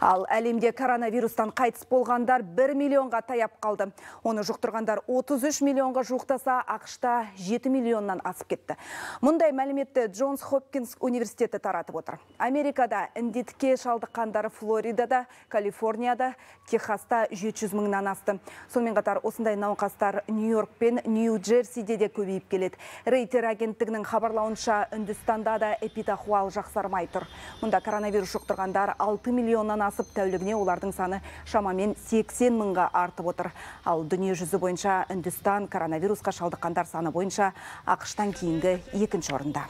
Ал әлемде коронавирустан қайтыс болғандар 1 миллионға таяп қалды. Оны жұқтырғандар 33 миллионға жұқтаса, ақшта 7 миллионнан асып кетті. Мұндай мәліметті Джонс Хопкинс университеті таратып отыр. Америкада үндетке шалдыққандар Флоридада, Калифорнияда, Техаста 700 мыңнан асты. Сонымен қатар осындай науқастар Нью-Йорк пен Нью-Джерсиде де көбейіп келеді. Рейтер агенттігінің хабарлауынша Үндістанда да эпидахуал жақсармай тұр. Мұнда коронавирус жұқтырғандар 6 миллионнан асып тәулігіне олардың саны шамамен 80 мыңға артып отыр. Ал дүние жүзі бойынша Үндістан коронавирусқа шалдыққандар саны бойынша Ақштан кейінгі екінші орында.